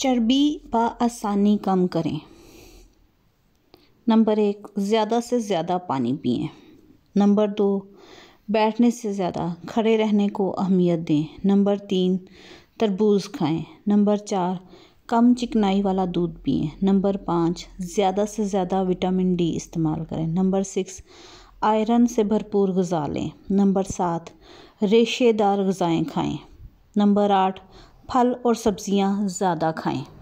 चर्बी बसानी कम करें नंबर एक ज़्यादा से ज़्यादा पानी पिए नंबर दो बैठने से ज़्यादा खड़े रहने को अहमियत दें नंबर तीन तरबूज खाएं नंबर चार कम चिकनाई वाला दूध पिए नंबर पाँच ज़्यादा से ज़्यादा विटामिन डी इस्तेमाल करें नंबर सिक्स आयरन से भरपूर गज़ा लें नंबर सात रेशेदार गज़ाएँ खाएँ नंबर आठ फल और सब्ज़ियाँ ज़्यादा खाएं